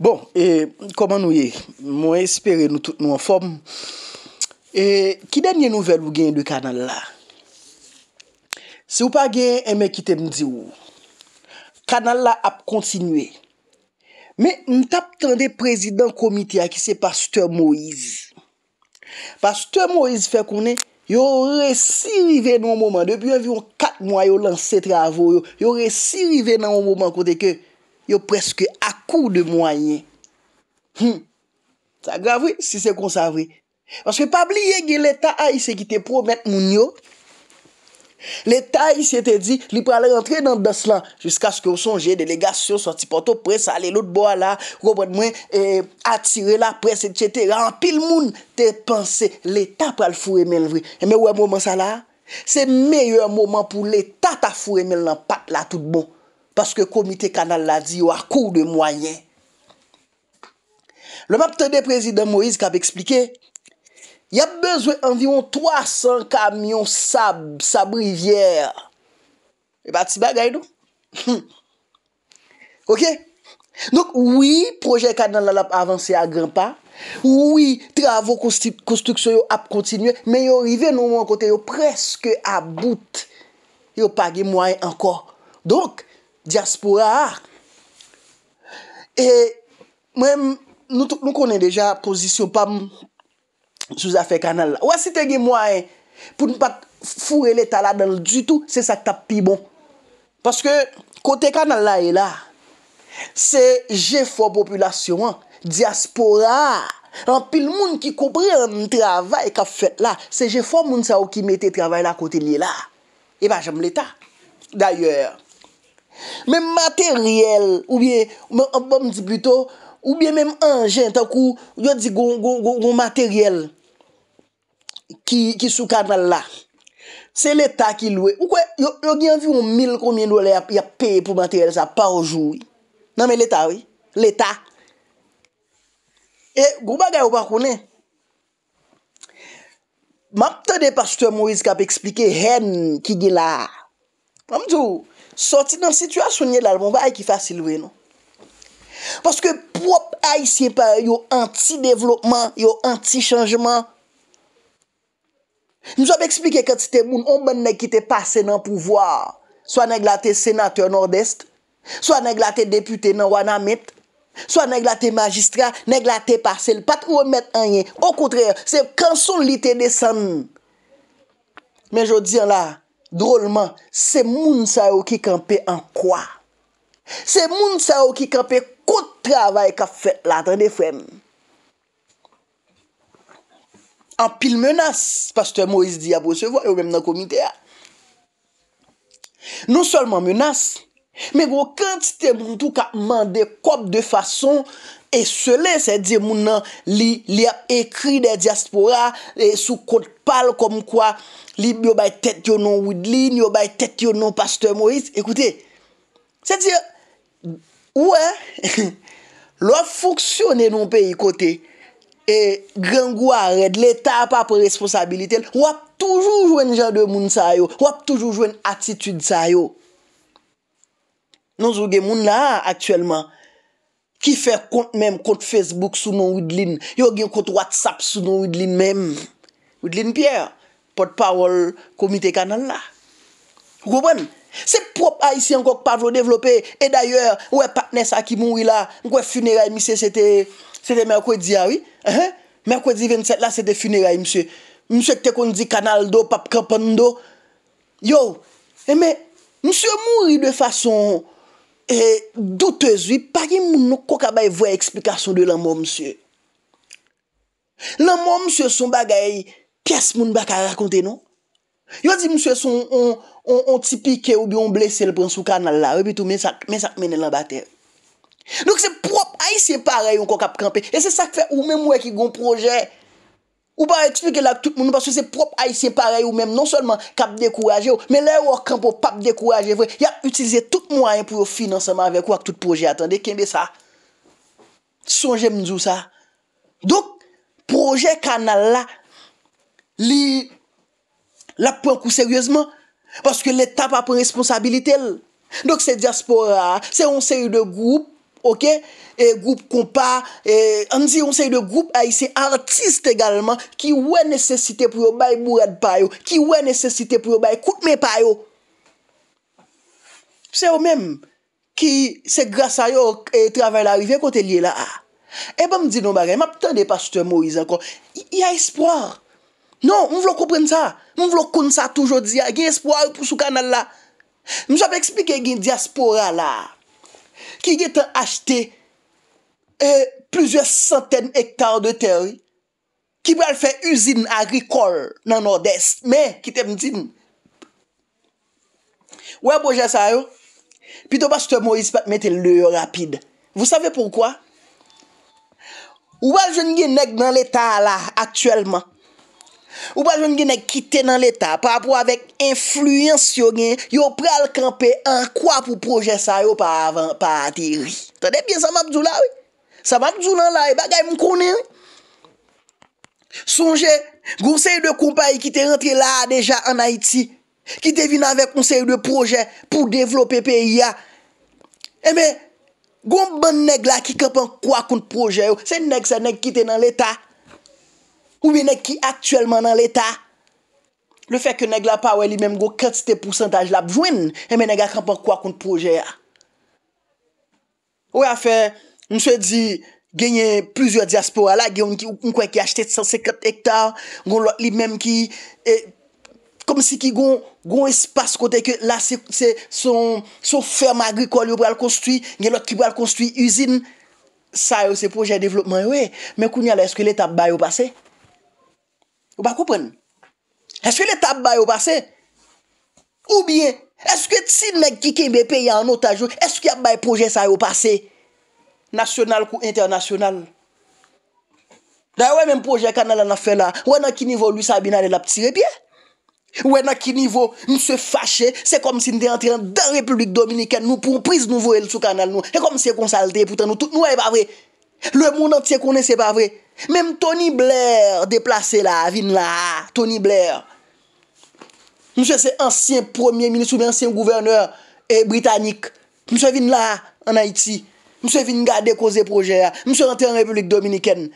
Bon, e, koman nou ye? Mwen espere nou tout nou an fòm. E, ki denye nouvel ou genye de kanal la? Se ou pa genye, e en mek ki te mdzi ou. Kanal la ap kontinue. Me, m tap tan de prezident komite a ki se Pastor Moise. Pastor Moise fekounen, yo re sirive nou an mouman. Depi yon viyon kat nou a yo lanse travo yo. Yo re sirive nou an mouman kote ke... yo preske akou de mwanyen. Hmm, sa gravri, si se konsavri. Panske pabli ye ge l'Etat aise ki te promet moun yo, l'Etat ise te di, li prale rentre nan dos lan, jiska skou sonje, delegasyon, sorti porto pres, ale lout bo la, robot mwen, atire la pres, etc. An pil moun te panse, l'Etat prale fure men vri. Eme wè mwoman sa la? Se meyèr mwoman pou l'Etat ta fure men lan pat la tout bon. Paske komite kanal la di yo a kou de mwayen. Le map tede prezident Moïse kabe explike, ya bezwe environ 300 kamyon sab, sab rivyere. E bat si bagay nou? Ok? Donk, oui, proje kanal la la avanse a gran pa. Oui, travon konstruksyon yo ap kontinue. Men yo rive nou mwen kote yo preske a bout. Yo page mwayen anko. Donk, Diaspora a. E mwen, nou konen deja posisyon pa moun sou zafè kanal la. Ou asite gen mwen pou nou pat fure leta la dan l du tout, se sa k tap pi bon. Paske, kote kanal la e la, se je fwa populasyon, diaspora a. An pil moun ki kopre an travay ka fèt la, se je fwa moun sa ou ki mette travay la kote li e la. E ba jem leta. Daryèr, Mèm materyèl ou bè mèm anjèn ta kou yo di goun materyèl ki sou kanal la. Se leta ki loue. Ou kwen yo genvi ou mil koumien dole ya pe pou materyèl sa pa oujou. Nan mèm leta wè. Leta. E, goun bagay ou bakounè. Mèm tè de pastou mwis ka pe eksplike hen ki gila. Mèm tè ou. Soti nan situasyon nye lalbon, ba ay ki fasilwe nou. Paske pou ap ay siye pa yo anti-devlopman, yo anti-chanjman. Mous ap eksplike kwen ti te moun, omen nek ki te pase nan pouvoar. So aneg la te senate nord-est, so aneg la te depute nan wanamit, so aneg la te magistra, aneg la te pase lpat ou omet anye. O koutre, se kanson li te desen. Men jow diyan la, Drolman, se moun sa yo ki kampe an kwa? Se moun sa yo ki kampe kout travay ka fet la tan defen? An pil menas, pastor Moise Diabo se voyo menm nan komite ya. Non solman menas, Men gwo kantite moun tou ka mande kop de fason E sele se di moun nan li li ap ekri non non de diaspora E sou kote pal kom kwa Li bi obay tet yo nan Woodley Ni obay tet yo nan Pastor Moïse Ekoute Se di Ouè Lo ap foksyone non pe yi kote E gen gwa red le ta ap ap responsabilite Wap toujou jwen jan de moun sa yo Wap toujou jwen atitude sa yo Nouz ou gen moun la, aktuelman, ki fè kont mèm kont Facebook sou nou widlin, yo gen kont WhatsApp sou nou widlin mèm. Widlin pier, potpawol komite kanal la. Gouwen, se prop a isi ankonk Pavlo devlopè, e dayor, wè patnes a ki moun wila, mwen kwen funeray misè, sète, sète mèrkwè di awi, mèrkwè di 27 la, sète funeray msè, msè kwen di kanal do, papkèpon do, yo, e eh, mè, msè moun wile fason, E doutezi, pa gen moun nou koka baye vwe eksplikasyon de lan moun msye. Lan moun msye son bagay, kias moun baka rakonte nou. Yo di msye son ontipike ou bi on blese le pransou kanal la, ou bi tou mensak menen lan bate. Nou se prop, ay se pare yon koka pranpe. E se sak fe ou men mwen ki gon proje. Ou pa etipeke la tout mounou, paswè se prop aïsien parey ou mèm, non sèlman kap dekouraje ou, mè lè wòrkan pou pap dekouraje vwè, yap, utilize tout mounayen pou yo finanseman vek wò ak tout projè, atende, kenbe sa, son jèm djou sa. Dok, projè kanal la, li, la pwen kou sèryèzman, paswè l'etap apren responsabilite lè. Dok se diaspora, se yon sèri de goup, Ok, e goup kompa, anzi e, yon sey de goup ay se artiste egalman ki wè nesesite pou yon bay mou ad payo, ki wè nesesite pou yon bay koutme payo. Se yon menm ki se grasa yon travay la rive kote liye la a. Ebe m di nou bagay, m ap ten de pastor Moïse ankon, yon yon espoir. Non, m vlo koupren sa, m vlo koun sa toujou diya, yon espoir pou sou kanal la. M sape ekspike gen diaspora la. Ki yete achte e, plizye santen hektar de teri ki bral fe usine agri kol nan Nord-Est. Me, ki temdine. Ouè boje sa yo? Pito bas te Moïse pat mette lè rapide. Vous savez pourquoi? Ouè jenye neg nan l'état la aktuellement? Ou pa joun gen ek kite nan l'Etat pa apwa vek influensyon gen, yo pral kampe an kwa pou proje sa yo pa atiri. Tade bien sa mapdjou la we? Sa mapdjou nan la we, bagay moun konen we? Sonje, goun se yon de kompa yi kite rentre la deja an Haiti, kite vina vek kon se yon de proje pou devlope peya. Eme, goun ban neg la ki kampe an kwa kont proje yo, se neg se neg kite nan l'Etat. Ou men ek ki aktuelman nan l'Etat, le fek yo neg la pawe li menm go katite pousantaj la pjouin, e eh men neg ak anpon kwa kont proje ya. Ah? Ou ya fe, mse di genye plizur diaspora la, genyon ki ou konkwen ki achete 150 hektar, gon lot li eh, menm ki, kom si ki gon espas kote ke la se son ferme agrikol yo pou al konstwi, gen lot ki pou al konstwi uzin, sa yo se proje yon devlopman yo we. Men koun ya la, eske l'Etat bayo pase? Ou ba koupen? Eske leta ap baye ou pase? Ou bien? Eske ti nmèk ki kèmbe peye anotajou? Eske ap baye proje sa yo pase? Nasyonal kou internasyonal? Da yo wè men proje kanal an a fè la? Wè nan ki nivou lui sa binane la ptirepye? Wè nan ki nivou mse fache? Se kom si n dey entren den Republik Dominiken nou pou priz nou vorel sou kanal nou? E kom si e konsaltey poutan nou? Nou wè e ba vre? Le moun antyen konen se pa vre. Mem Tony Blair deplase la, vin la. Tony Blair. Mwen se se ansyen premier ministre ou mwen ansyen gouverneur britannik. Mwen se vin la an Haiti. Mwen se vin gade dekose proje ya. Mwen se rente an Republik Dominiken.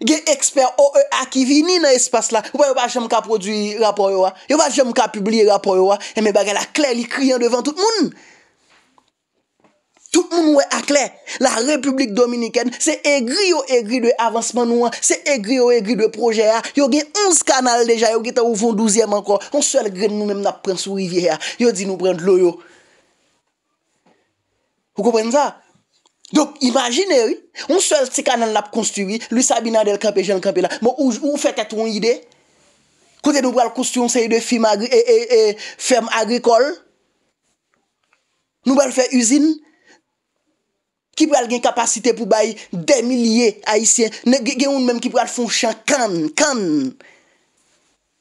Ge eksper OEA ki vin ni nan espase la. Ou pa yo pa jem ka prodwi rapor yo e a. Yo pa jem ka publi rapor yo e a. E me bagela kler li krian devan tout moun. Tout moun wè akle, la Republik Dominikèn, se e gri yo e gri de avansman nou an, se e gri yo e gri de projè ya, yo gen 11 kanal deja, yo gen ta ou fon 12èm ankon, yon sel gren nou mèm nap pren sou rivye ya, yo di nou pren lò yo. Yon kou pren za? Dok imagine yon, yon sel ti kanal nap konstuwi, lù Sabina del Kampè, jèl Kampè la, mò ou fè kètou yon ide? Kote nou pral konstu yon se yon de firm agrikol, nou pral fè yon usine? ki pral gen kapasite pou baye demilye aisyen, ne gen yon menm ki pral fon chan kan, kan.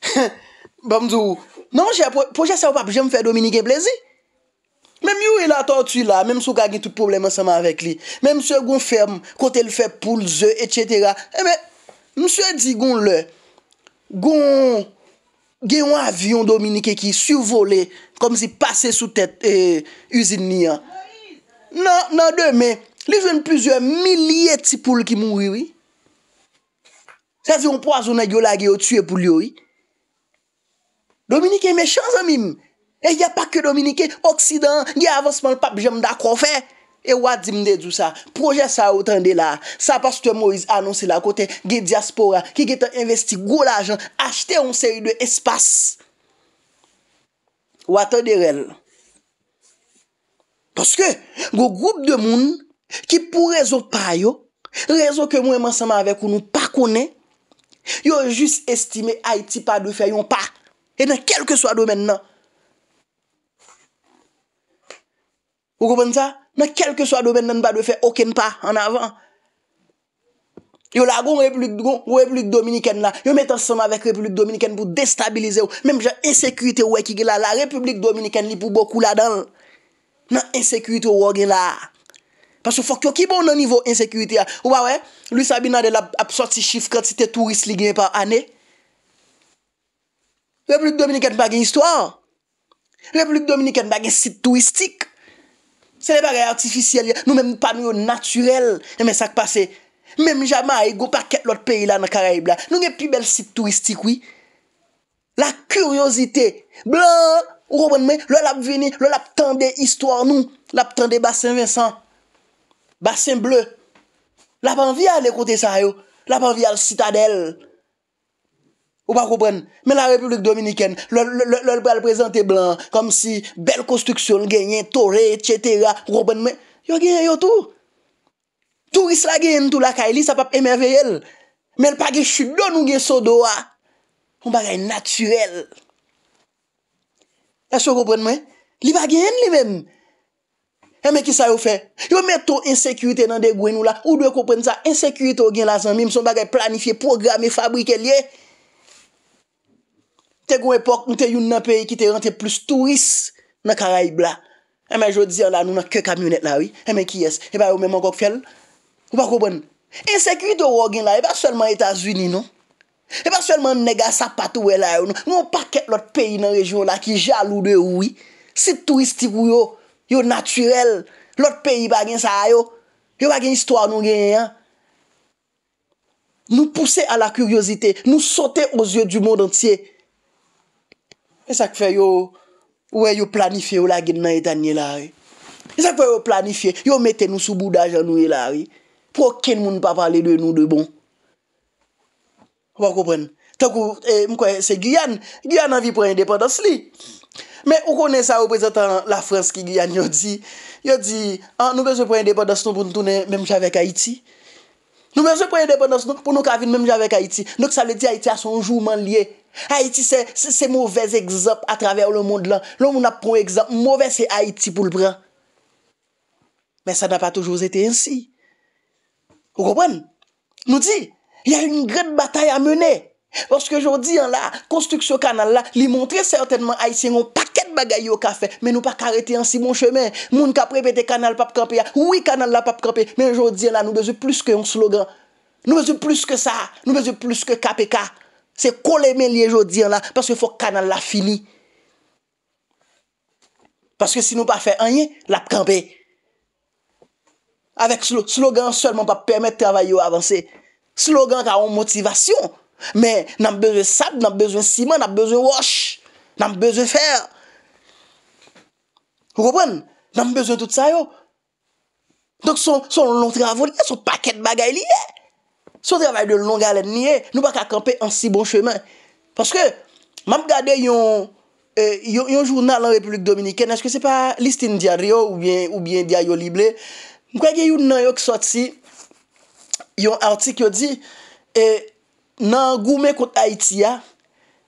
Bambzou. Nan mwen jè, pou jè sa wap, jè mwen fè Dominike blèzi. Men mwen yon yon e ato tu la, men mwen sou ka gen tout problem anseman avèk li. Men mwen mwen fèm, kote l fè pou l zè, etche tèra. E eh men, mwen mwen dzi goun lè, goun gen yon avyon Dominike ki, sou volè, kom si pase sou tèt, e, eh, usin ni an. Nan, nan demè, Li jwen pizwen miliye tipoul ki moun wiri. Se zyon pou a zonan yola ge yo tue pou li wiri. Dominike me chan zan mim. E ya pa ke Dominike, oksidan, ge avansman pap jen mda kofen. E wadim de djousa. Proje sa otan de la. Sa pastou Moise anonsi la kote, ge diaspora, ki ge te investi gwo la jen, achete yon seri de espas. Wata de rel. Paske, gwo goup de moun, Ki pou rezo pa yo, rezo ke mwen manseman avek ou nou pa kone, yo jist estime Haiti pa dewe fe yon pa. E nan kelke swa domen nan. Ou kompon sa? Nan kelke swa domen nan pa dewe fe oken pa an avan. Yo la goun republik dominiken la, yo metan seman avek republik dominiken pou destabilize ou. Mem jan esekwite wè ki gila la republik dominiken li pou bokou la dan. Nan esekwite wè ki gila la. Pasou fok yo ki bon nan nivou insekurite ya. Eh, ou ba we, Louis Sabina de la ap sot si chif kratite tourist li gwen pa ane. Republik Dominik en bagen istwa. Republik Dominik en bagen sit touristik. Se le bagen artificiel ya. Nou men pan yo naturel. Emen sak pase. Men jamay go paket lot peyi la nan Karayib la. Nou gen pi bel sit touristik wi. La kuryozite. Bla. Ou robon me. Lola ap veni. Lola ap tende istwa nou. Lola ap tende Basen Vincent. Basen ble, la panvi al ekote sa yo, la panvi al citadel. Ou pa koupen, men la republik dominiken, lal prezante blan, kom si bel konstuksyon genyen, tore, tchetera, koupen men, yo genyen yo tou. Tou isla genyen tou la kaili, sa pap emervi el, men pa genye chudon ou genye sodo a, ah. ou pa genye natyuel. E se koupen men, li va genyen li men, Eme ki sa yo fe? Yo meto insekurite nan de gwen ou la. Ou dwe kompren sa? Insekurite ou gen la san mi. Mson bagay planifiye, programe, fabrike liye. Te gwen epok nou te youn nan peyi ki te rente plus turist nan Karaib la. Eme jo diyan la nou nan ke kamionet la ou. Eme ki yes. Epa yo menmankok fel. Ou pa koupen. Insekurite ou gen la. Epa selman Etasuni nou. Epa selman nega sapat ou elay ou nou. Mwen pa ket lot peyi nan rejyon la ki jalou de oui. Si turistik ou yo. Oh. Yo naturel. L'ot peyi bagen sa a yo. Yo bagen istwa nou genyen. Nou pousse a la kuryosite. Nou sote ozyo du moun entye. E sak fe yo... Ou e yo planife yo la gen nan etanye la. E sak fe yo planife. Yo mette nou sou boudajan nou e la. Pro ken moun pa pale dwe nou dwe bon. Wakopren. Takou, eh, mkwen, se Giyan. Giyan anvi pou independans li. Men, ou konen sa ou prezantan la frans ki gyan yo di. Yo di, an ah, nou ben se pren depan das nou pou nou toune memjavek Haiti. Nou ben se pren depan das nou pou nou kavine memjavek Haiti. Nou ki sa le di Haiti a son jouman liye. Haiti se, se se mouvez egzop a traver le moun de lan. Loun moun ap pon egzop, mouvez se Haiti pou l'bran. Men, sa nan pa toujouz ete ansi. Ou konen? Nou di, y a yon gred batay a mene. Woske yo di an la, konstruksyon kanal la, li montre sertenman Haiti yon pak. la gayo ka fe, men nou pa karete ansi moun chemen, moun ka prebete kanal pa p'kampi ya, oui kanal la pa p'kampi, men jodien la nou beze plus ke yon slogan, nou beze plus ke sa, nou beze plus ke kape ka, se koleme liye jodien la, paske fok kanal la fini, paske si nou pa fe anye, la p'kampi, avek slogan selman pa p'permete travay yo avanse, slogan ka yon motivasyon, men nan beze sab, nan beze siman, nan beze wash, nan beze fer, Pou kwen, nan m bezon tout sa yo. Donk son long travon, son paket bagay li ye. Son travay de long galen ni ye. Nou bak akampe ansi bon cheman. Paske, mam gade yon e, yon jounan lan Republik Dominiken, eske se pa listin diya ryo ou bien diya yo lible. Mkwage yon nan yo kisoti, yon artik yo di, e, nan goume konta Haiti ya,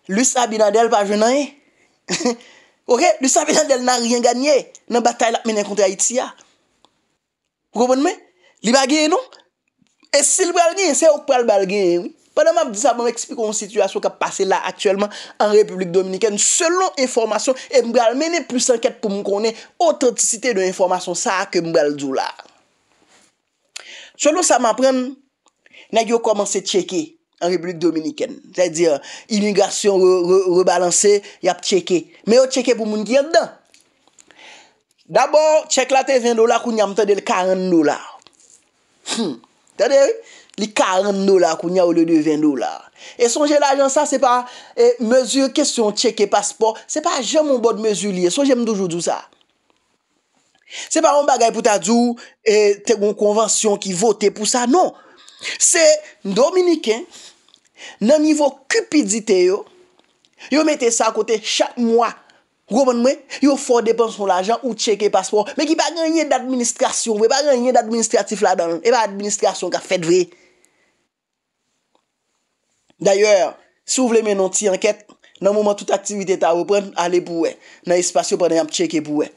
lisa binadel pa jounan e. He he he. Ok, lisa vilande el nan rien gagne, nan batay la menen kontra iti ya. Goubon men, li bagye nou? E sil bral gen, se ou pral bal gen. Padan m ap disa, bon, m ap eksplikou yon situasyon ka pase la aktuelman an Republik Dominikene. Selon informasyon, m bral menen plus anket pou m konen autentisite de informasyon sa ak m bral djou la. Selon sa m apren, nan yo komanse tcheke. An republik dominikèn. Tè di, immigration rebalanse, yap cheke. Mè yo cheke pou moun ki yon dan. D'abord, cheke la te 20 dolar, kou nyam tè de l'40 dolar. Hmm. Tè di, l'40 dolar, kou nyam ou lè de 20 dolar. E sonje l'ajan sa, se pa, eh, mezu, kesyon, cheke, pasport, se pa jè moun bod mezu li, e sonje mdoujou djou sa. Se pa moun bagay pou t'a djou, eh, te goun konvansyon ki vote pou sa, non. Se, mdou minikèn, nan nivou cupidite yo, yo mette sa akote chak mwa, gomen mwen, yo fò depans moun l'ajan ou cheke paspò, men ki pa ganyen d'administrasyon, pa ganyen d'administratif la dan, e pa administrasyon ka fet vre. D'ayòr, sou vle menon ti anket, nan mouman tout aktivite ta wè pren, ale pou wè, nan espasyon pren yon cheke pou wè.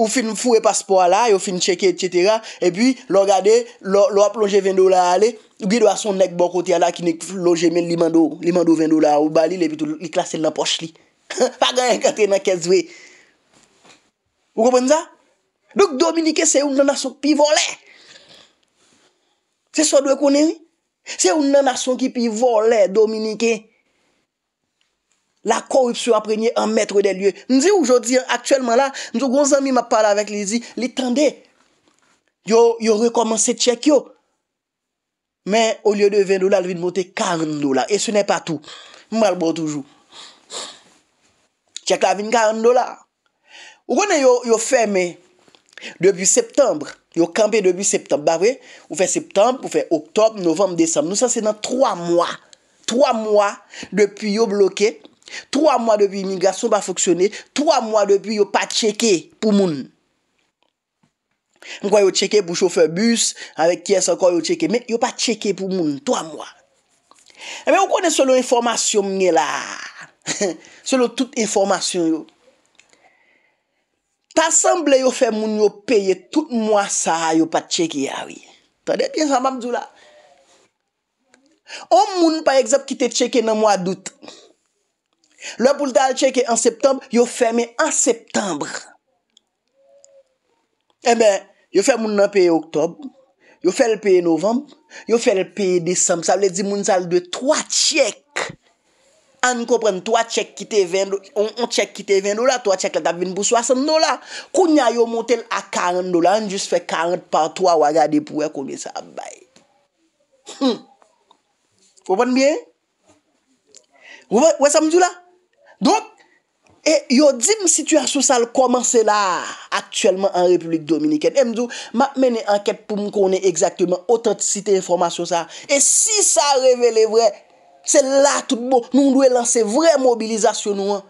Ou fin fò e paspò la, ou fin cheke, etc. E pi, lò gade, lò a plonje vende ou la ale, Gwido bon a son nek bon koti a la ki nek loje men li mando 20 do la ou bali le pi tou li klasen nan poch li. Fa gan yon kate nan kezwe. Ou kopen za? Douk Dominike se ou nan nasyon ki pi vole. Se so dwe konen li? Se ou nan nasyon ki pi vole Dominike. La korupsyon aprenye an metre de lye. Mzi oujodi an, aktuelman la, mzi ou gonzami ma pala avek li zi, li tende. Yo, yo rekomense tchek yo. Men, ou liye de 20 dolar, liye de monte 40 dolar. E se ne pa tou. Malbo toujou. Chek la 20, 40 dolar. Ou konen yo feme, debi septembre. Yo kampe debi septembre. Ba ve, ou fe septembre, ou fe oktobre, novembre, desembre. Nou sa se nan 3 mwa. 3 mwa depi yo bloke. 3 mwa depi imigrasyon pa foksyone. 3 mwa depi yo pa cheke pou moun. Mwen kwa yo cheke pou chauffeur bus Avèk kyes ankon yo cheke Mè yo pa cheke pou moun Toa mwa e Mwen konè selon informasyon mwen lè Selon tout informasyon Tasemblè yo fè moun yo peye Tout mwa sa yo pa cheke Tadebyen sa mamzou la O moun pa egzap ki te cheke nan mwa dout Lè pou lè tal cheke an septembre Yo fè mè an septembre e Mwen Yo fè moun nan pèye oktob, yo fèl pèye novamp, yo fèl pèye disam. Sa blè di moun sal 2, 3 chèk. An ko pren 3 chèk ki te vendou, 1 chèk ki te vendou la, 3 chèk la ta vin pou 60 do la. Koun ya yo motel a 40 do la, an jis fè 40 pa 3 wagade pou wè kouni sa abay. Fòpon bè? Wè samjou la? Dok? E yo di m situasyon sa l komanse la aktuelman an Republik Dominiken. E m zou, ma mene anket pou m konen ekzaktemen otentisite informasyon sa. E si sa revele vre, se la tout bo, nou m doye lanse vre mobilizasyon nou an.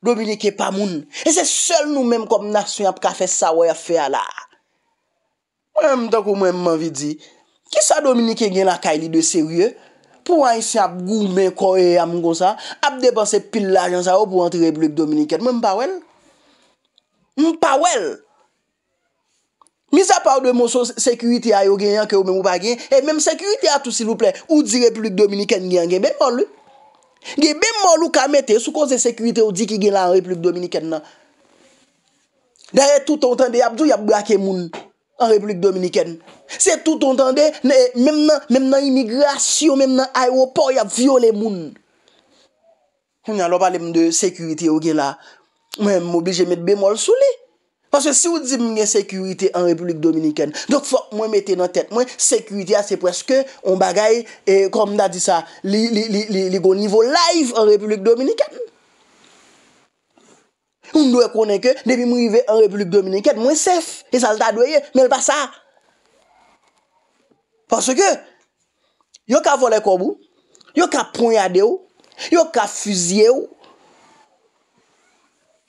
Dominiken pa moun. E se sel nou menm kom nasyon ap kafe sa woy afea la. Mwenm tan kou mwenm manvi di, ki sa Dominiken gen la kaili de serye? pou an isy ap gou men kouye amon gonsan, ap depanse pil lagen sa ou pou an ti Republik Dominiken. Mwen pa wel? Mwen pa wel? Misap ap ou de monson sekwiti a yo genyan ke ou men mou bagyen, e men sekwiti a tou silouple, ou di Republik Dominiken genyan gen, beman lou. Gen beman lou kamete sou kose sekwiti ou di ki gen lan Republik Dominiken nan. Da ye tout an tende ap zou yap brake moun. an Republik Dominikèn. Se tout ontande, mèm nan imigrasyon, mèm nan aeroport, ya viole moun. Mwen alo pale m de sekurite yo gen la, mwen m oblije met bemol sou li. Paske si wou di m nye sekurite an Republik Dominikèn, dok fok mwen mette nan tèt, mwen sekurite a se preske, mwen bagay, kom da di sa, li go nivou laiv an Republik Dominikèn. Mwen dwe konen ke, debi mwen rive an Republik Dominiken, mwen sef. E sa lta dwe ye, men lpa sa. Paske, yo ka vole kobou, yo ka ponyade ou, yo ka fuzye ou.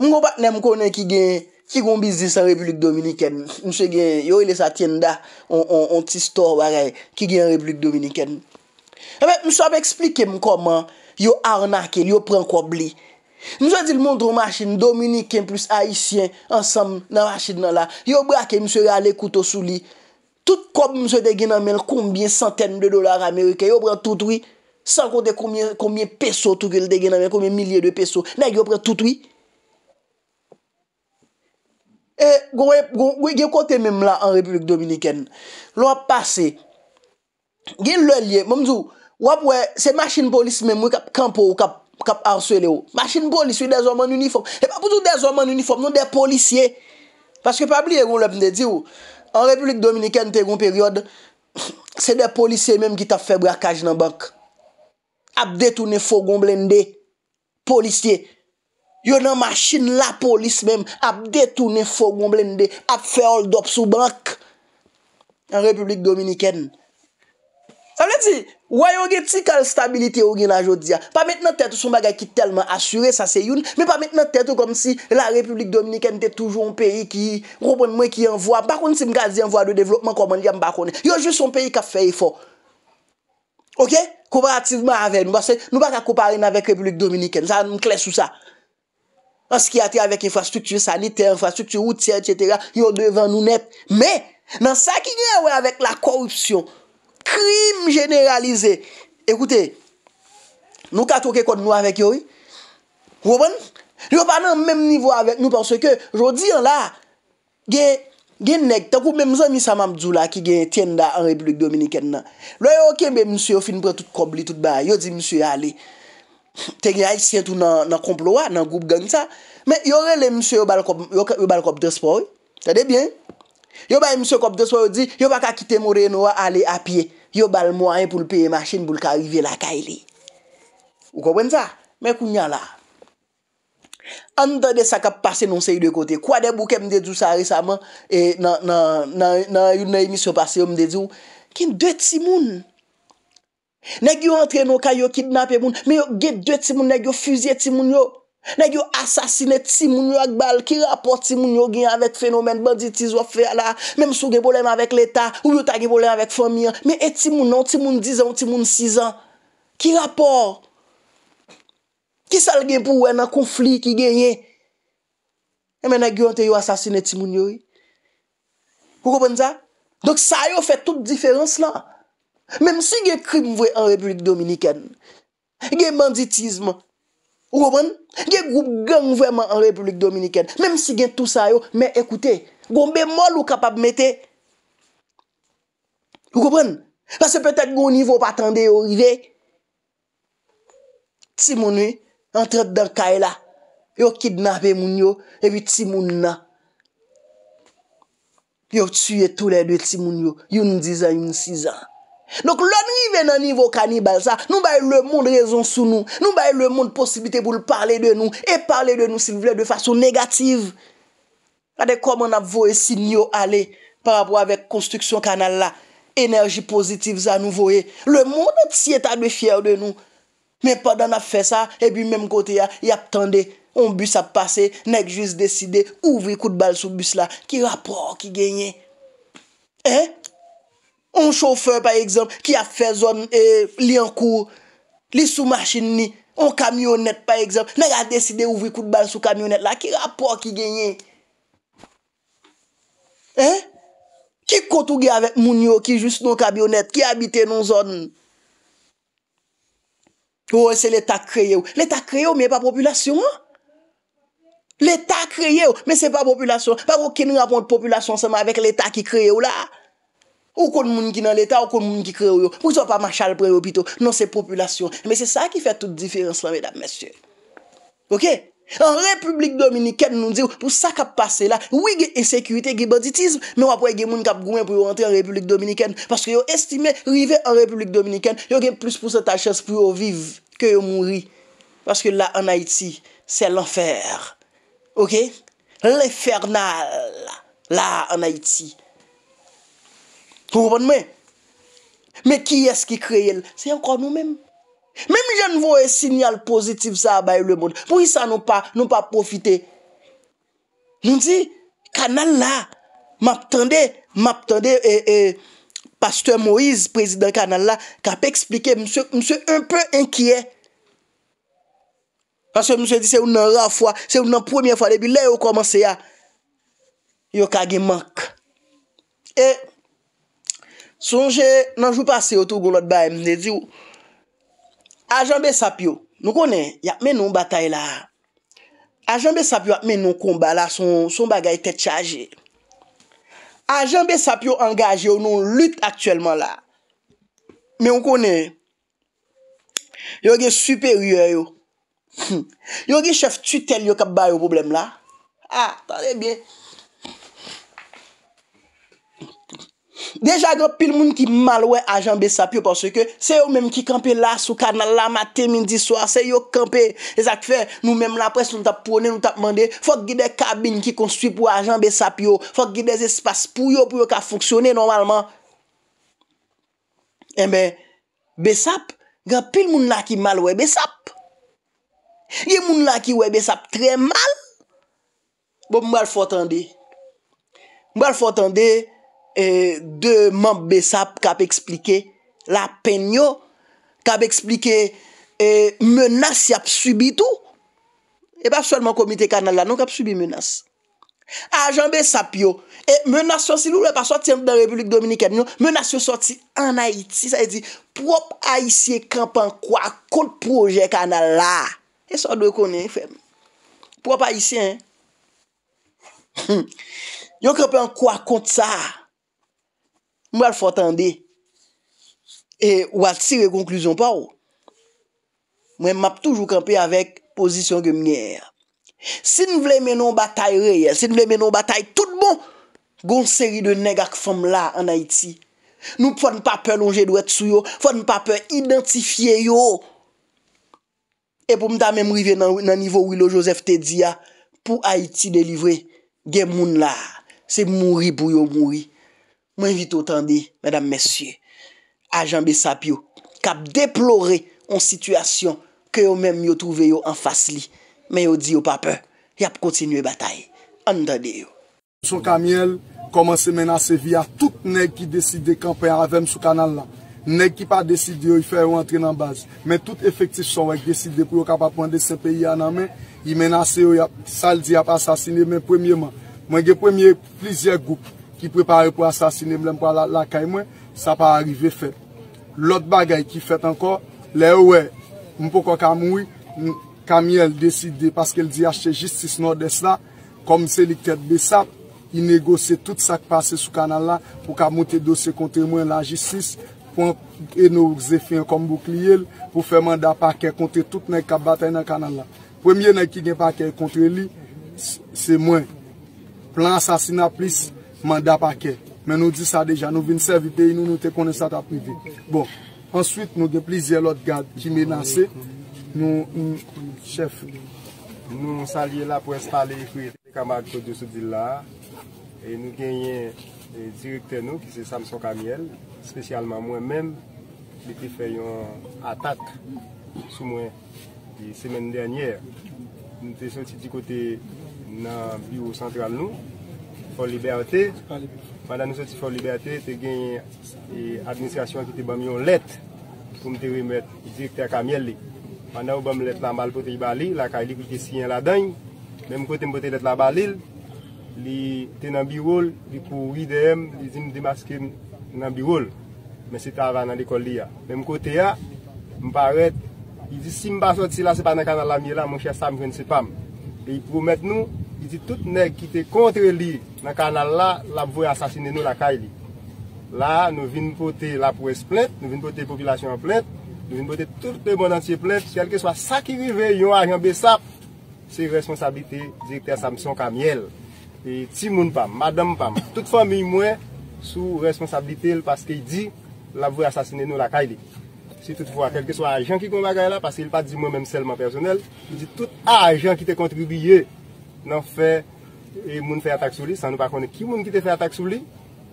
Mwen go batne mwen konen ki gen, ki kon bizis an Republik Dominiken. Mwen se gen, yo iles e atyenda, on ti store ware, ki gen Republik Dominiken. E mwen sobe eksplike mwen koman, yo arnake, yo pren kobli. Mwen se di l moun drou machin Dominiken plus Haitien ansam nan machin nan la yo brake mwen se re ale koutou sou li tout kop mwen se de gen amel koumbyen santen de dolar Amerike yo bran tout wi san kote koumbyen peso tout ke l de gen amel koumbyen milye de peso nan yo bran tout wi e gwe gwe kote menm la an Republik Dominiken l wap pase gen l lye mwen mzou wap we se machin polis menm wikap kampo wikap Kap arswe non, le ou Machin polis wè de zoman uniform E pa poutou de zoman uniform non de polisye Paske pa bli e goun lèp nè di ou An Republik Dominikèn te goun peryode Se de polisye mèm ki tap fè brakaj nan bank Ap det ou ne fò goun blèn de Polisye Yo nan machin la polis mèm Ap det ou ne fò goun blèn de Ap fè ol dop sou bank An Republik Dominikèn Sa mle ti? Ouwa yo gen ti kal stabilite yo gen a jodi ya? Pa met nan tetou son bagay ki telman asure, sa se youn. Me pa met nan tetou kom si la Republik Dominiken te toujou an peyi ki... Mpropon mwen ki yon vwa. Mpakoun si mkazi yon vwa de devlopman koman diyan mpakoun. Yo jous son peyi ka feyifo. Ok? Kooperativeman avey. Nou baka kooperin avek Republik Dominiken. Sa mklesou sa. An skya te avek yon fwa stutu sanite, yon fwa stutu outi, etc. Yo devan nou net. Me nan sa ki gen we avek la korupsyon. KRIM GENERALIZE EKOUTE NOU KATOU KE KONNOU AVEK YOY YOW PANAN MENM NIVOU AVEK NOU PANSE KE JOU DİR LA GEN NEG TAKOU MENM ZON MISAMAM DZOU LA KI GEN TIEN DA AN REPULIK DOMINIKEN NA LO YOW KEN BE MMS. YOW FINPREN TOUTE KOMBLI TOUTE BA YOW DI MMS. ALI TE GYE AY SIEN TOU NAN KOMPLOWA NAN GOUB GANG SA MEN YOW RELE MMS. YOW BAL KOP DE SPOR TADE BIEN Yo ba yon mse kop de swa yo di, yo ba ka kite more nou a ale apye, yo bal mwa yon pou l'peye masin pou l'ka rive la kaile. Ou kowen sa? Mwen kou nyan la. An de de sa kap pase nou se yon de kote, kwa de bouke mde djou sa risama e nan yon ney mse pase yon mde djou? Kin dwe ti moun? Neg yo entre nou ka yo kidnap e moun, men yo get dwe ti moun, neg yo fuzye ti moun yo. Neg yo asasine ti moun yo ak bal ki rapor ti moun yo gen avet fenomen banditis wap fe ala Mem sou gen bolem avet l'Etat ou yo ta gen bolem avet fami an Me e ti moun an, ti moun dizan, ti moun sizan Ki rapor Ki sal gen pou wè nan konflik gen yen E men neg yo an te yo asasine ti moun yo Kou kopon sa? Dok sa yo fe tout diferans lan Mem si gen krim vwe an Republik Dominiken Gen banditisman Ou kopren? Gye goup gen ouverman an Republik Dominiken. Mem si gen tout sa yo, men ekoute, gounbe mol ou kapap mete. Ou kopren? Pase petèk gouni vop atande yo rive. Ti mouni, entrede dan kaela, yo kidnape moun yo, evi ti mouni nan. Yo tuye tou le dwe ti moun yo, yon dizan, yon sizan. Donk lè ni ven nan nivou kanibal sa Nou bay le moun rezon sou nou Nou bay le moun posibite pou l'parle de nou E parle de nou si l'vle de fasyon negatif A de komon ap voe Sinyo ale Par ap wèk konstruksyon kanal la Enerji pozitif zan nou voe Le moun et si etan de fyer de nou Men padan ap fe sa E bi menm kote ya, yap tende On bus ap pase, nek jis deside Ouvri kout bal sou bus la Ki rapor, ki genye Eh Un choufeur, par exemple, ki a fè zon eh, li an kou, li sou machin ni, un kamyonet, par exemple, neg a deside ouvri kou de bal sou kamyonet la, ki rapor ki genye? Eh? Ki koutouge avèk moun yo, ki jist nou kabyonet, ki abite nou zon? Ou, se l'Etat kreye ou. L'Etat kreye ou, men, pa populasyon. L'Etat kreye ou, men, se pa populasyon. Pa kou ki nou rapon populasyon seman avèk l'Etat ki kreye ou la? Ou kon moun ki nan l'Etat, ou kon moun ki kre ou yo. Mou yon pa machal pre yon pito. Non se populasyon. Men se sa ki fe tout diférense lan, mèdame, mèsyon. Ok? An Republik Dominikèn nou diyo, pou sa kap pase la, wè gen insekuitè, gen banditisme, men wap wè gen moun kap gwen pou yo rentre an Republik Dominikèn. Paske yo estime, rive an Republik Dominikèn, yo gen plus pousè ta chèz pou yo vive ke yo mouri. Paske la an Aïti, se l'enfer. Ok? L'Efernal. La an Aïti. Mwen rupan mwen. Mwen ki es ki kreye l. Se yon kon nou men. Men mwen jen vou e sinyal pozitif sa ba yon le moun. Pou yon sa nou pa profite. Mwen di. Kanal la. Mwen ap tende. Mwen ap tende. Eh, eh, Pastor Moise, prezident kanal la. Ka pe eksplike. Mwen se unpe enkiye. Mwen se mwen se di se ou nan rafwa. Se ou nan premye fwa. Lebi le ou koman se ya. Yo kage mank. E. Sonje nanjou pase yo tou goulot baye mne di ou. Ajanbe Sapyo, nou konen, yakme nou batay la. Ajanbe Sapyo akme nou komba la, son bagay tet chaje. Ajanbe Sapyo angaje yo nou lut aktuellement la. Men nou konen, yo ge superior yo. Yo ge chef tutel yo kap baye yo problem la. Ha, ah, tanè biye. Deja gen pil moun ki mal wè ajan besap yo parce ke se yo mèm ki kampe la sou kanal la matè mindi swa, se yo kampe. Ezak fè, nou mèm la pres nou tap pwone, nou tap mande fòk gide kabin ki konstwi pou ajan besap yo, fòk gide espas pou yo pou yo ka foksyone normalman. E eh mè, besap, gen pil moun la ki mal wè besap. Ye moun la ki wè besap tre mal. Bò bon, mbè al fòt an de. Mbè al fòt an de, E, de man besap kap eksplike la penyo kap eksplike e, menas yap subi tou e pa solman komite kanal la nou kap subi menas a jan besap yo e, menas yo soti an Haiti sa yi di pou ap a isye kampan kwa kont proje kanal la e so do konen pou ap a isye yon kampan kwa kont sa Mwen fote ande. E wati rekonklusyon pa ou. Mwen map toujou kampe avèk posisyon gen mwenye. Sin vle menon batay reyè. Sin vle menon batay tout bon. Gon seri de negak fòm la an Haiti. Nou fòm pa pè longe dwe tsu yo. Fòm pa pè identifiye yo. E pou mta mè mrive nan nivou wilo Joseph Tedia pou Haiti delivre gen moun la. Se mounri bou yo mounri. Mwen vitotande, mwen dam mesye, ajanbe sap yo, kap deplore yon situasyon ke yo menm yo touve yo an fas li. Men yo di yo pape, yap kontinwe bataye, an dade yo. Son kamiel, komanse menase vi a tout nek ki deside kampen a avem sou kanal la. Nek ki pa deside yo, yi fè yo antre nan base. Men tout efektif son wèk deside pou yo kap aponde se peyi ananmen, yi menase yo yap saldi yap asasine, men premye man. Mwen gen premye plizye goup, ki prepare pou asasine mlem pou alakay mwen, sa pa arrive fet. Lot bagay ki fet ankor, le we, mpo kwa kamoui, kamye el deside, paske el di achte jistis nou desla, kom se li ktet besap, i negose tout sa kpase sou kanal la, pou ka monte dosye kontre mwen la jistis, pou eno ze fin kom boukli el, pou fe manda pakè kontre tout nèk kabatay nan kanal la. Premye nèk ki gen pakè kontre li, se mwen. Plan asasina plis, manda pa ke. Men nou di sa deja, nou vin sevi peyi, nou nou te konen sa ta privi. Bon, answit nou de plizye lòt gade ki menase, nou ou chef. Nou salye la pou installe yi kouye de kamad kote sou di la, e nou genyen direkte nou ki se Samson Kamiel, spesyalman mwen men, li te fè yon atak sou mwen. Semen denyèr, nou te soti di kote nan biro santral nou, For Liberté. Manda nou soti For Liberté te gen administrasyon ki te bom yon let pou mte remet. Direkte akamyele li. Manda ou bom let lan bal pote yi bali. La ka yi li kou te siyen la deng. Mè mkote mpote yi let la balil. Li te nan birol. Li pou wide hem. Li zim demaske nan birol. Mè se ta avan nan dekol li ya. Mè mkote ya. Mparet. Si mba soti la sepan nan kanal la miye lan mwen chesta mwen sepam. Li promet nou. Y di tout neg ki te kontre li nan kanal la, la pou vwe asasine nou la kay li. La, nou vin pote la pou es plente, nou vin pote populasyon plente, nou vin pote tout le moun antye plente. S'kelke swa sa ki rive yon ajan besap, se responsabite direkter Samson Kamiel. Ti moun pam, madame pam, tout fami mwen sou responsabite el paske y di la pou vwe asasine nou la kay li. S'kelke swa ajan ki kon bagay la, paske yon pa di mwen menm selman personel, tout a ajan ki te kontribuye nan fè e moun fè atak sou li, san nou pa kone ki moun ki te fè atak sou li,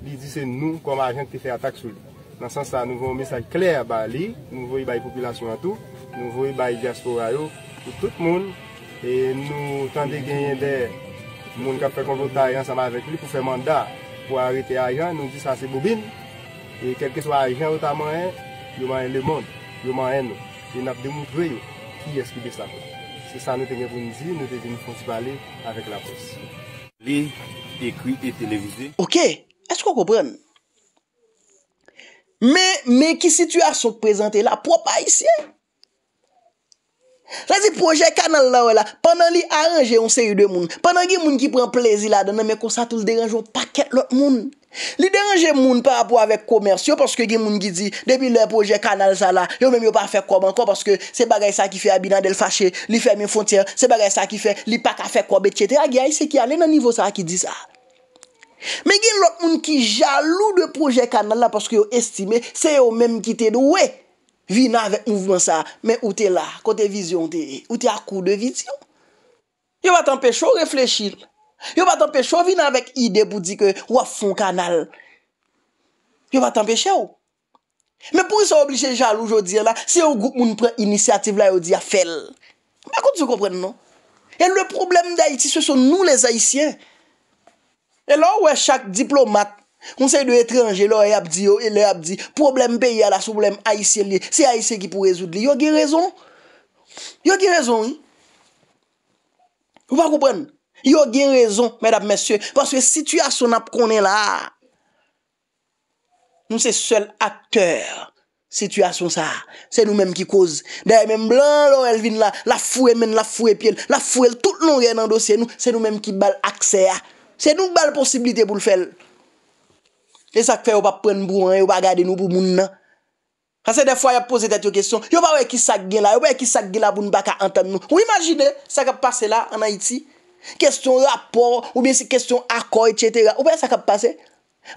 li di se nou koma ajan ki te fè atak sou li. Nan san sa nou voun mesaj kler ba li, nou voun bay populasyon an tou, nou voun bay diaspora yo, pou tout moun, e nou tante genye de moun kap fè konvo ta ajan saman vek li pou fè manda, pou arete ajan, nou di sa se bobin, e kelke swa ajan wota man en, yo man en le moun, yo man en nou, e nap demou kwe yo, ki eski be sa moun. Se sa nou tenyevounzi, nou tenyevounzi pou s'pale avèk la pos. Li, ekwi, etelevize. Ok, eskwa kou pren? Me, me ki si tu a souk prezante la, pouwa pa isye? La zi proje kanal la wè la, panan li aranje, on se yu de moun. Panan gi moun ki pren plezi la, dè nan me konsa tout deranjou, paket lòt moun. Li derenje moun pa rapou avèk komers, yo paske gen moun ki di, debi lè projè kanal sa la, yo mèm yo pa fè kwa mankwa, paske se bagay sa ki fè abina del fachè, li fè mè fontyè, se bagay sa ki fè, li pa ka fè kwa betye, te agay se ki alè nan nivou sa ki di sa. Mè gen lòt moun ki jalou de projè kanal la, paske yo estime, se yo mèm ki te nouè, vi nan avèk mouvman sa, mè ou te la, kote vizyon te, ou te akou de vizyon. Yo atanpe chou reflechil. Yo pa tanpeche ou vi nan vek ide pou di ke wafon kanal Yo pa tanpeche ou Me pou yon sa oblije jalou jodi an la Se yon gout moun pren inisiativ la yon di a fel oh, Bakout yon kompren nou En le probleme de Haiti se son nou les Haitien En lò ouwe chak diplomat Konsey de etranger lò yap di yo En lò yap di probleme pe yon la soubleme Haitien li Se Haitien ki pou rezoud li Yo ki rezon Yo ki rezon yi Yo pa kompren nou Yo gen rezon, mèdap mèsyon, panse wè situasyon ap konen la. Nou se sel akteur. Situasyon sa. Se nou mèm ki koz. Dey mèm blan lò el vin la, la fouè men la fouè pièl, la fouè l tout nou gen nan dosye nou. Se nou mèm ki bal akse ya. Se nou bal posibilite pou l fel. E sak fe yo pa pren brouan, yo pa gade nou pou moun nan. Kase defwa yo pose tètyo kesyon, yo pa wè ki sak gen la, yo pa wè ki sak gen la pou nou baka antan nou. Ou imagine sak ap pase la an Haiti, Kestyon rapor ou bensi kestyon akor etc Ou pa yon sakap pase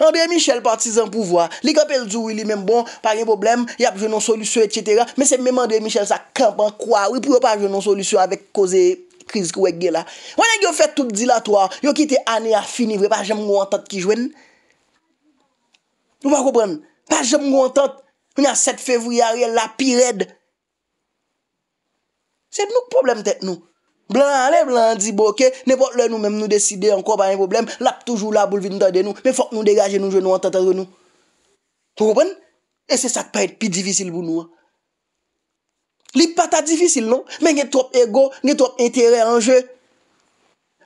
Ande Michel partizan pou vwa Li kapel zou li men bon Par yon problem Yon ap jounon solusyon etc Men se men mande Michel sakampan kwa Ou pou yo pa jounon solusyon avek koze kriz kwege la Wana yon fet tout dilatwa Yon kite ane a fini Vre pa jem gwantat ki jwen Ou pa koupren Pa jem gwantat Yon yon 7 fevri a riel la pi red Se nou problem tete nou Blan, bon, le blan, di boke, ne pot le nou menm nou deside anko ba yon problem, lap toujou la boule vin nou do de nou, men fok nou degaje nou joun nou an tataroun nou. Kou kou pen? E se sak pa et pi divisil bou nou. Li pata divisil non? nou, men gen trop ego, gen trop interè an joun.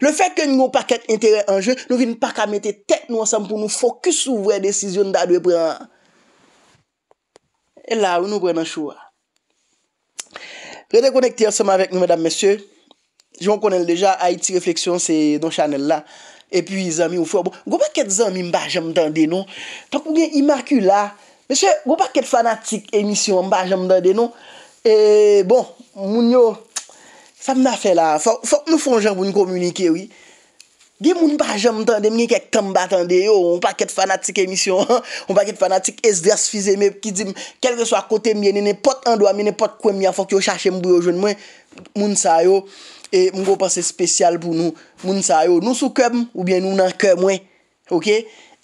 Le fèk gen nou pak et interè an joun, nou vin pak a mette tek nou asan pou nou fokus ou vre desisyoun da dwe pran. E la, ou nou pren an choua. Redekonekte yon seman vek nou, mèdam, mèsyè. Jwen konen deja Haiti Reflexion, se don chanel la. E pi zanmi ou fwo. Bon, gou pa ket zanmi mba jem tende nou? Tak ou gen imakula. Mese, gou pa ket fanatik emisyon mba jem tende nou? E bon, moun yo, sa mna fe la. Fok nou fon jen pou nou komunike, oui. Gen moun mba jem tende, mwen kek tem batende yo. Gou pa ket fanatik emisyon. Gou pa ket fanatik esdres fizeme. Ki di, kelke so akote mwen, ne pot andwa, ne pot kwen mwen. Fok yo chache mbou yo jwen mwen, moun sayo. E moun gwo pase spesyal pou nou. Moun sa yo nou sou kem ou bien nou nan kem we. Ok?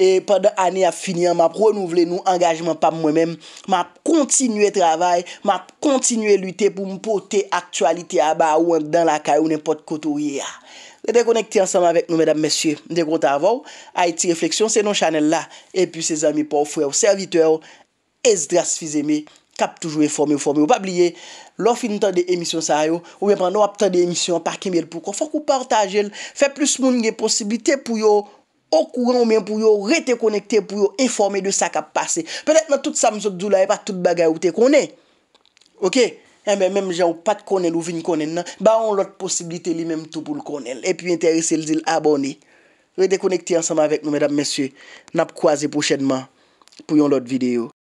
E pwede ane a finyan, m ap renouvle nou engajman pa mwen men. M ap kontinye travay. M ap kontinye lute pou m pote aktualite a ba ou an dan la kay ou nen pot kot ou ye a. Le dekonekte ansan anvek nou, medam mesye. N dekote avou. A iti refleksyon, se non chanel la. E pi se zami pou ou fwe ou servite ou. E sdras fizeme. Kap toujou e formi ou formi ou pa bliye. Lò finit an de emisyon sa yo. Ou men pan nou ap tan de emisyon. Parke miel pou kon. Fok ou partajel. Fè plus moun gen posibilite pou yo. Ou kou an ou men pou yo. Rete konekte pou yo. Informe de sa kap pase. Petèk nan tout samzot djou la. E pat tout bagay ou te konen. Ok. E eh men men mèm jan ou pat konen ou vin konen nan. Ba an lòt posibilite li menm tout pou l konen. E pi interese li abonni. Rete konekte ansama avèk nou mèdam mèsyè. Nap kwaze pochèdman. Pou yon l